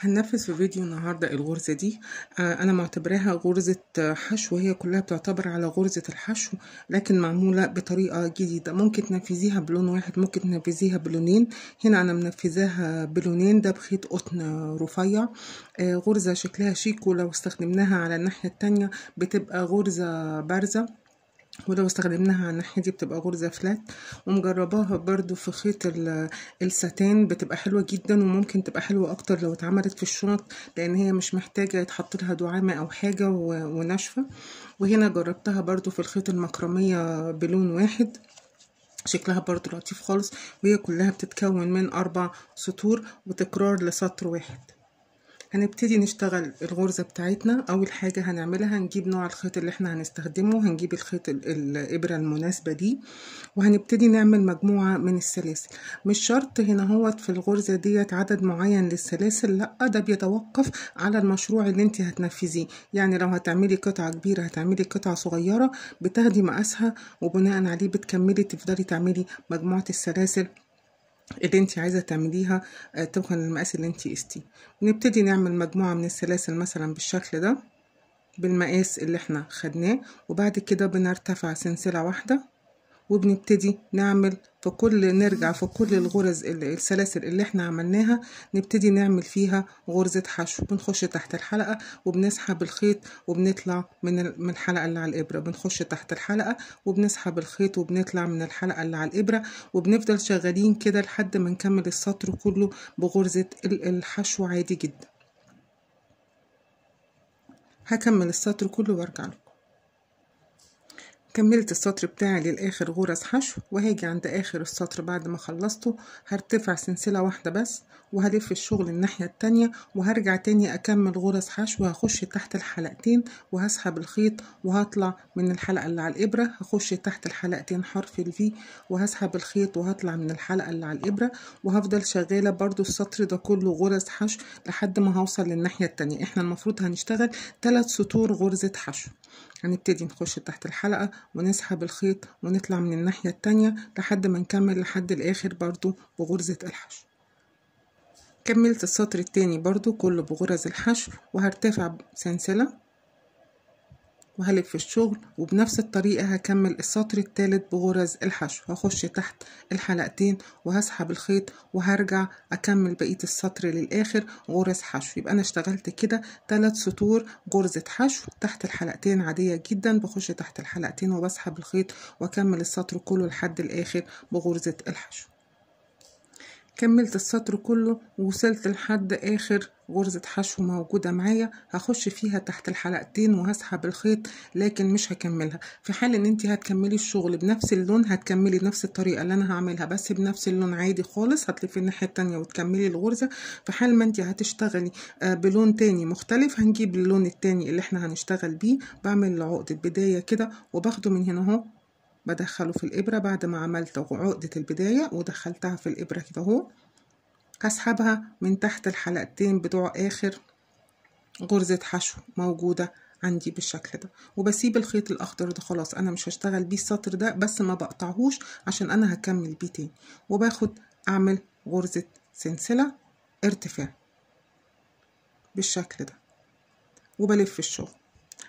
هننفذ في فيديو النهاردة الغرزة دي آه، أنا معتبراها غرزة آه، حشو وهي كلها بتعتبر على غرزة الحشو لكن معمولة بطريقة جديدة ممكن تنفذيها بلون واحد ممكن تنفذيها بلونين هنا أنا منفذاها بلونين ده بخيط قطن رفيع آه، غرزة شكلها شيك ولو استخدمناها على الناحية التانية بتبقى غرزة بارزة ولو استخدمناها على الناحيه دي بتبقى غرزه فلات ومجرباها برضو في خيط الساتان بتبقى حلوه جدا وممكن تبقى حلوه اكتر لو اتعملت في الشنط لان هي مش محتاجه يتحط لها دعامه او حاجه وناشفه وهنا جربتها برضو في الخيط المكرميه بلون واحد شكلها برضو لطيف خالص وهي كلها بتتكون من اربع سطور وتكرار لسطر واحد هنبتدي نشتغل الغرزة بتاعتنا أول حاجة هنعملها هنجيب نوع الخيط اللي احنا هنستخدمه هنجيب الخيط الإبرة المناسبة دي وهنبتدي نعمل مجموعة من السلاسل مش شرط هنا هو في الغرزة ديت عدد معين للسلاسل لأ ده بيتوقف على المشروع اللي انت هتنفذيه يعني لو هتعملي قطعة كبيرة هتعملي قطعة صغيرة بتاخدي مقاسها وبناء عليه بتكملي تفضلي تعملي مجموعة السلاسل اللي انت عايزه تعمليها طبقا آه، للمقاس اللي انت قستيه ونبتدي نعمل مجموعه من السلاسل مثلا بالشكل ده بالمقاس اللي احنا خدناه وبعد كده بنرتفع سلسله واحده وبنبتدي نعمل في كل نرجع في كل الغرز السلاسل اللي احنا عملناها نبتدي نعمل فيها غرزة حشو بنخش تحت الحلقة وبنسحب الخيط وبنطلع من من الحلقة اللي على الإبرة بنخش تحت الحلقة وبنسحب الخيط وبنطلع من الحلقة اللي على الإبرة وبنفضل شغالين كده لحد ما نكمل السطر كله بغرزة الحشو عادي جدا هكمل السطر كله وارجع لكم كملت السطر بتاعي للآخر غرز حشو وهاجي عند آخر السطر بعد ما خلصته هرتفع سلسلة واحدة بس وهلف الشغل الناحية التانية وهرجع تاني أكمل غرز حشو هخش تحت الحلقتين وهسحب الخيط وهطلع من الحلقة اللي على الإبرة هخش تحت الحلقتين حرف الفي وهسحب الخيط وهطلع من الحلقة اللي على الإبرة وهفضل شغالة برضو السطر ده كله غرز حشو لحد ما هوصل للناحية التانية احنا المفروض هنشتغل تلات سطور غرزة حشو هنبتدي نخش تحت الحلقة ونسحب الخيط ونطلع من الناحية التانية لحد ما نكمل لحد الآخر برضو بغرزة الحشو كملت السطر التاني برضو كله بغرز الحشو وهرتفع سلسلة وهلف الشغل وبنفس الطريقة هكمل السطر التالت بغرز الحشو هخش تحت الحلقتين وهسحب الخيط وهرجع أكمل بقية السطر للآخر غرز حشو يبقى أنا اشتغلت كده تلات سطور غرزة حشو تحت الحلقتين عادية جدا بخش تحت الحلقتين وبسحب الخيط وأكمل السطر كله لحد الآخر بغرزة الحشو كملت السطر كله ووصلت لحد اخر غرزة حشو موجودة معايا هخش فيها تحت الحلقتين وهسحب الخيط لكن مش هكملها في حال ان انت هتكملي الشغل بنفس اللون هتكملي بنفس الطريقة اللي انا هعملها بس بنفس اللون عادي خالص هتلفي الناحية التانية وتكملي الغرزة في حال ما انت هتشتغلي آه، بلون تاني مختلف هنجيب اللون التاني اللي احنا هنشتغل بيه بعمل عقدة بداية كده وباخده من هنا اهو بدخله في الإبرة بعد ما عملت عقدة البداية ودخلتها في الإبرة كده اهو هسحبها من تحت الحلقتين بتوع آخر غرزة حشو موجودة عندي بالشكل ده وبسيب الخيط الاخضر ده خلاص انا مش هشتغل بيه السطر ده بس ما بقطعهوش عشان انا هكمل بيه تاني وباخد اعمل غرزة سلسلة ارتفاع بالشكل ده وبلف الشغل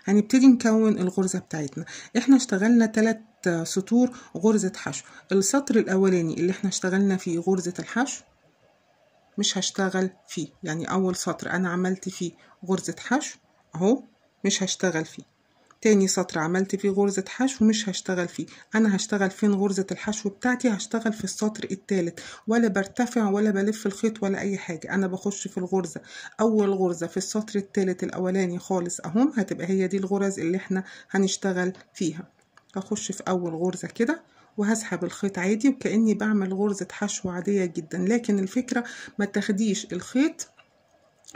هنبتدي يعني نكون الغرزة بتاعتنا احنا اشتغلنا تلات سطور غرزة حشو السطر الأولاني اللي احنا اشتغلنا فيه غرزة الحشو مش هشتغل فيه يعني أول سطر أنا عملت فيه غرزة حشو أهو مش هشتغل فيه تاني سطر عملت فيه غرزة حشو مش هشتغل فيه أنا هشتغل فين غرزة الحشو بتاعتي هشتغل في السطر التالت ولا برتفع ولا بلف الخيط ولا أي حاجة أنا بخش في الغرزة أول غرزة في السطر التالت الأولاني خالص أهم هتبقى هي دي الغرز اللي احنا هنشتغل فيها هخش في اول غرزة كده وهسحب الخيط عادي وكأني بعمل غرزة حشو عادية جدا لكن الفكرة ما تاخديش الخيط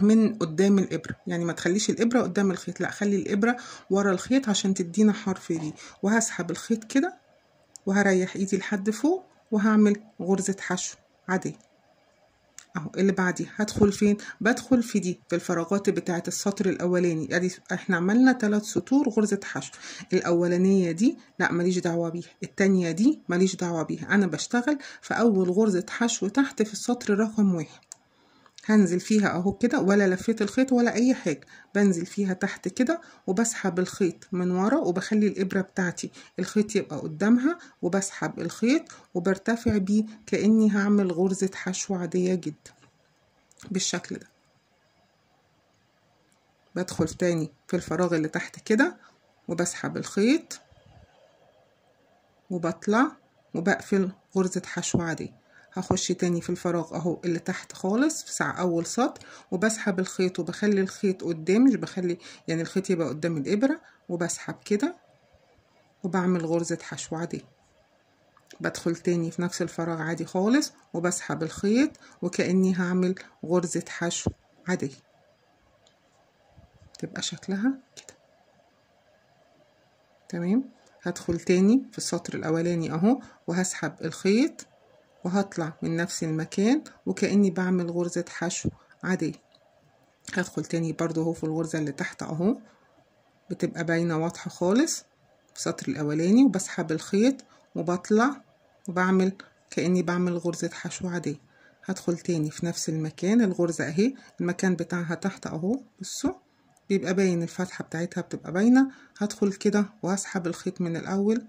من قدام الإبرة يعني ما تخليش الإبرة قدام الخيط لا خلي الإبرة ورا الخيط عشان تدينا حرف دي وهسحب الخيط كده وهريح ايدي لحد فوق وهعمل غرزة حشو عادية اهو اللي بعدي هدخل فين بدخل في دي في الفراغات بتاعه السطر الاولاني ادي احنا عملنا ثلاث سطور غرزه حشو الاولانيه دي لا ماليش دعوه بيها الثانيه دي ماليش دعوه بيها انا بشتغل في اول غرزه حشو تحت في السطر رقم واحد هنزل فيها اهو كده ولا لفيت الخيط ولا اي حاجة بنزل فيها تحت كده وبسحب الخيط من ورا وبخلي الابرة بتاعتي الخيط يبقى قدامها وبسحب الخيط وبرتفع بيه كأني هعمل غرزة حشو عادية جدا بالشكل ده بدخل تاني في الفراغ اللي تحت كده وبسحب الخيط وبطلع وبقفل غرزة حشو عادية هخش تاني في الفراغ اهو اللي تحت خالص ساعة اول سطر وبسحب الخيط وبخلي الخيط قدام مش بخلي يعني الخيط يبقى قدام الابره وبسحب كده وبعمل غرزه حشو عادي بدخل تاني في نفس الفراغ عادي خالص وبسحب الخيط وكاني هعمل غرزه حشو عادي تبقى شكلها كده تمام هدخل تاني في السطر الاولاني اهو وهسحب الخيط وهطلع من نفس المكان وكأني بعمل غرزة حشو عادية هدخل تاني برضو اهو في الغرزة اللي تحت اهو بتبقى باينة واضحة خالص في السطر الاولاني وبسحب الخيط وبطلع وبعمل كأني بعمل غرزة حشو عادية هدخل تاني في نفس المكان الغرزة اهي المكان بتاعها تحت اهو بصوا بيبقى باين الفتحة بتاعتها بتبقى باينة هدخل كده وهسحب الخيط من الاول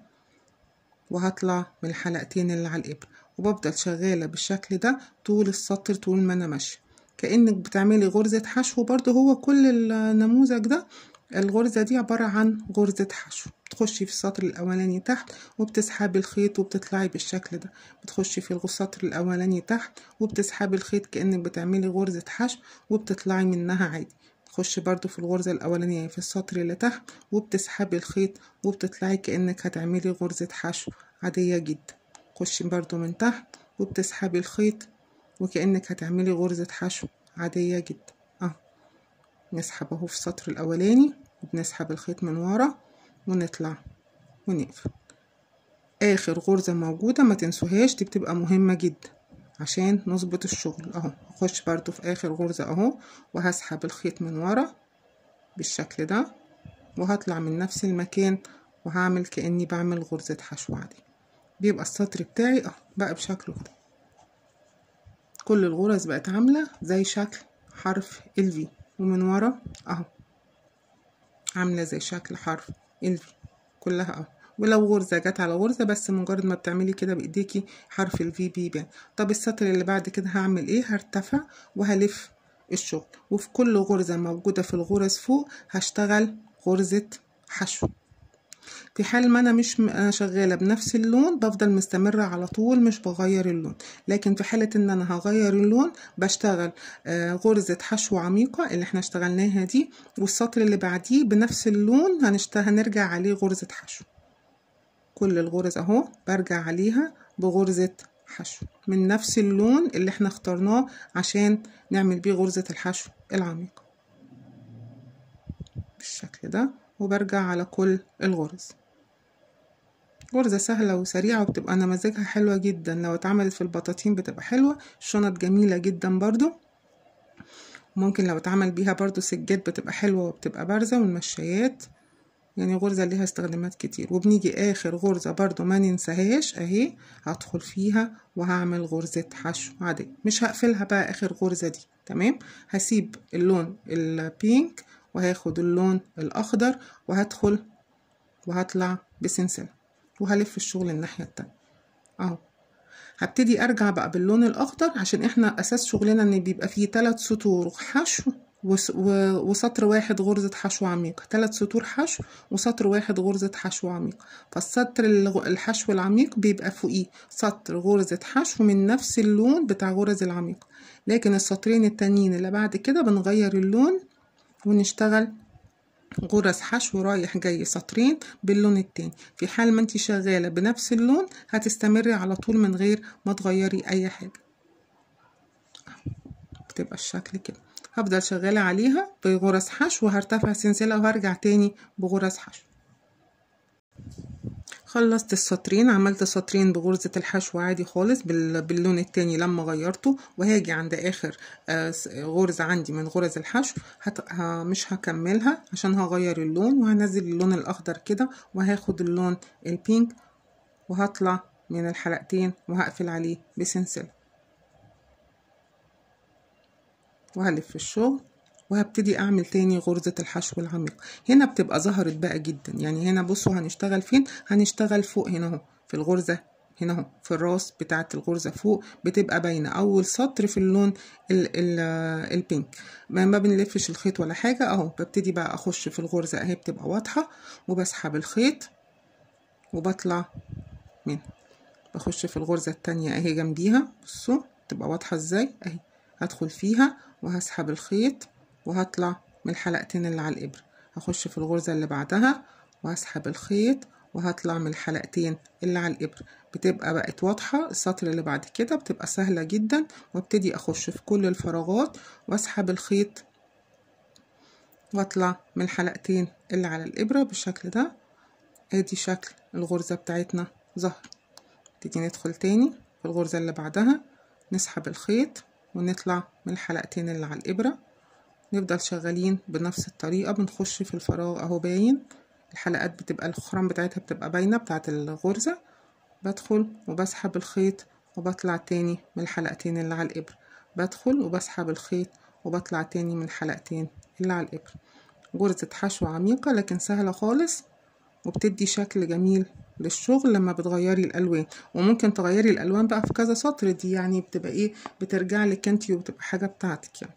وهطلع من الحلقتين اللي على الإبرة وبفضل شغالة بالشكل ده طول السطر طول ما انا ماشية كأنك بتعملي غرزة حشو برضو هو كل النموذج ده الغرزة دي عبارة عن غرزة حشو بتخشي في السطر الأولاني تحت وبتسحبي الخيط وبتطلعي بالشكل ده بتخشي في السطر الأولاني تحت وبتسحبي الخيط كأنك بتعملي غرزة حشو وبتطلعي منها عادي تخشي برضو في الغرزة الأولانية يعني في السطر اللي تحت وبتسحبي الخيط وبتطلعي كأنك هتعملي غرزة حشو عادية جدا تخشي برضو من تحت وبتسحبي الخيط وكأنك هتعملي غرزة حشو عادية جدا اه نسحب اهو في السطر الاولاني وبنسحب الخيط من ورا ونطلع ونقفل اخر غرزة موجودة ما تنسوهاش دي بتبقى مهمة جدا عشان نظبط الشغل اهو هخش برضو في اخر غرزة اهو وهسحب الخيط من ورا بالشكل ده وهطلع من نفس المكان وهعمل كأني بعمل غرزة حشو عادي بيبقى السطر بتاعي اهو بقى بشكله كده كل الغرز بقت عاملة زي شكل حرف ال في ومن ورا اهو عاملة زي شكل حرف ال في كلها اهو ولو غرزة جت على غرزة بس مجرد ما بتعملي كده بايديكي حرف ال في بيبان طب السطر اللي بعد كده هعمل ايه هرتفع وهلف الشغل وفي كل غرزة موجودة في الغرز فوق هشتغل غرزة حشو في حال ما انا مش انا آه، شغاله بنفس اللون بفضل مستمره على طول مش بغير اللون لكن في حاله ان انا هغير اللون بشتغل آه، غرزه حشو عميقه اللي احنا اشتغلناها دي والسطر اللي بعديه بنفس اللون هنرجع عليه غرزه حشو كل الغرز اهو برجع عليها بغرزه حشو من نفس اللون اللي احنا اخترناه عشان نعمل بيه غرزه الحشو العميقه بالشكل ده وبرجع على كل الغرز غرزة سهلة وسريعة وبتبقى نماذجها حلوة جدا لو اتعملت في البطاطين بتبقى حلوة الشنط جميلة جدا برضو ممكن لو اتعمل بيها برضو سجاد بتبقى حلوة وبتبقى بارزة والمشايات يعني غرزة ليها استخدامات كتير وبنيجي آخر غرزة برضو ما ننساهاش اهي هدخل فيها وهعمل غرزة حشو عادية مش هقفلها بقى آخر غرزة دي تمام هسيب اللون البينك وهاخد اللون الأخضر وهدخل وهطلع بسلسلة وهلف الشغل الناحية التانية اهو هبتدي ارجع بقى باللون الاخضر عشان احنا اساس شغلنا ان بيبقى فيه تلات سطور حشو وسطر واحد غرزة حشو عميق تلات سطور حشو وسطر واحد غرزة حشو عميق فالسطر الحشو العميق بيبقى فوقيه سطر غرزة حشو من نفس اللون بتاع غرز العميق لكن السطرين التانيين اللي بعد كده بنغير اللون ونشتغل غرز حشو رايح جاي سطرين باللون التاني في حال ما انت شغالة بنفس اللون هتستمري على طول من غير ما تغيري اي حاجة بتبقى الشكل كده هفضل شغالة عليها بغرز حشو وهرتفع سلسلة وهرجع تاني بغرز حشو خلصت السطرين عملت سطرين بغرزة الحشو عادي خالص باللون التاني لما غيرته وهاجي عند اخر آه، غرزة عندي من غرز الحشو هت... ه... مش هكملها عشان هغير اللون وهنزل اللون الاخضر كده وهاخد اللون البينك وهطلع من الحلقتين وهقفل عليه بسنسل وهلف الشغل وهبتدي اعمل تاني غرزة الحشو العميق هنا بتبقى ظهرت بقى جدا يعني هنا بصوا هنشتغل فين هنشتغل فوق هنا اهو في الغرزة هنا اهو في الراس بتاعة الغرزة فوق بتبقى باينة أول سطر في اللون الـ الـ البينك ما بنلفش الخيط ولا حاجة اهو ببتدي بقى أخش في الغرزة اهي بتبقى واضحة وبسحب الخيط وبطلع منها بخش في الغرزة التانية اهي جنبيها بصوا تبقى واضحة ازاي اهي هدخل فيها وهسحب الخيط وهطلع من الحلقتين اللي على الإبرة هخش في الغرزة اللي بعدها وهسحب الخيط وهطلع من الحلقتين اللي على الإبرة بتبقى بقت واضحة السطر اللي بعد كده بتبقى سهلة جدا وابتدي أخش في كل الفراغات واسحب الخيط واطلع من الحلقتين اللي على الإبرة بالشكل ده ادي شكل الغرزة بتاعتنا ظهر نبتدي ندخل تاني في الغرزة اللي بعدها نسحب الخيط ونطلع من الحلقتين اللي على الإبرة نفضل شغالين بنفس الطريقة بنخش في الفراغ اهو باين الحلقات بتبقى الخرام بتاعتها بتبقى باينة بتاعة الغرزة بدخل وبسحب الخيط وبطلع تاني من الحلقتين اللي على الإبر بدخل وبسحب الخيط وبطلع تاني من الحلقتين اللي على الإبر غرزة حشو عميقة لكن سهلة خالص وبتدي شكل جميل للشغل لما بتغيري الالوان وممكن تغيري الالوان بقى في كذا سطر دي يعني بتبقى ايه بترجع لك انت وبتبقى حاجه بتاعتك يعني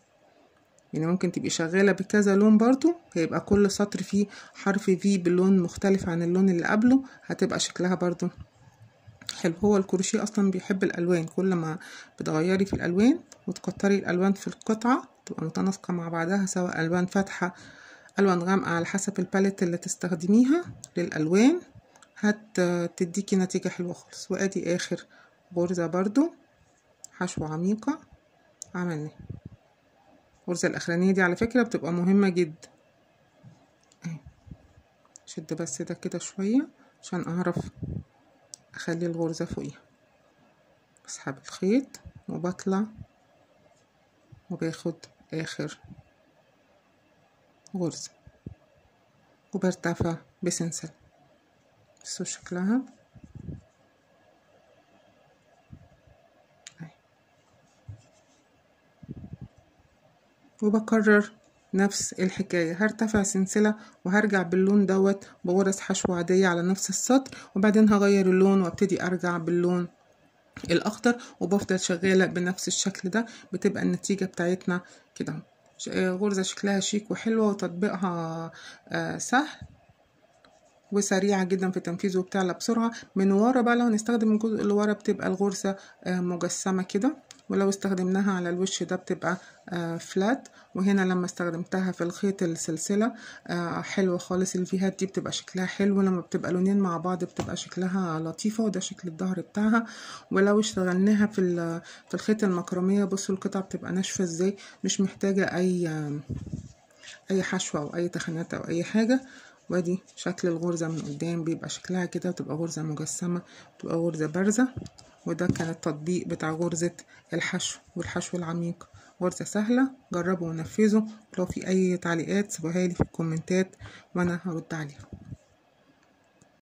يعني ممكن تبقي شغالة بكذا لون برضو هيبقى كل سطر فيه حرف في بلون مختلف عن اللون اللي قبله هتبقى شكلها برضو حلو هو الكروشيه اصلا بيحب الالوان كل ما بتغيري في الالوان وتكتري الالوان في القطعة تبقى متناسقة مع بعضها سواء الوان فاتحة الوان غامقة على حسب الباليت اللي تستخدميها للالوان هتديكي نتيجة حلوة خالص وادي اخر غرزة برضو حشوة عميقة عملنا الغرزة الأخرانية دي على فكرة بتبقى مهمة جدا شد بس ده كده شوية عشان أعرف أخلي الغرزة فوقيها بسحب الخيط وبطلع وباخد آخر غرزة وبرتفع بسنسل بصوا شكلها وبكرر نفس الحكاية هرتفع سلسلة وهرجع باللون دوت بورس حشو عادية على نفس السطر وبعدين هغير اللون وابتدي ارجع باللون الاخضر وبفضل شغالة بنفس الشكل ده بتبقى النتيجة بتاعتنا كده غرزة شكلها شيك وحلوة وتطبيقها آه، سهل وسريعة جدا في تنفيذه وبتعلى بسرعة من ورا بقى لو هنستخدم الجزء اللي ورا بتبقى الغرزة آه، مجسمة كده ولو استخدمناها على الوش ده بتبقى فلات آه، وهنا لما استخدمتها في الخيط السلسلة آه، حلوة خالص الفيهات دي بتبقى شكلها حلو لما بتبقى لونين مع بعض بتبقى شكلها لطيفة وده شكل الظهر بتاعها ولو اشتغلناها في في الخيط المكرمية بصوا القطع بتبقى ناشفة ازاي مش محتاجة اي آه، اي حشوة او اي تخانات او اي حاجة وادي شكل الغرزة من قدام بيبقى شكلها كده بتبقى غرزة مجسمة بتبقى غرزة بارزة وده كان التطبيق بتاع غرزة الحشو والحشو العميق غرزة سهلة جربوا ونفذوا لو في أي تعليقات سيبوها لي في الكومنتات وأنا هرد عليكم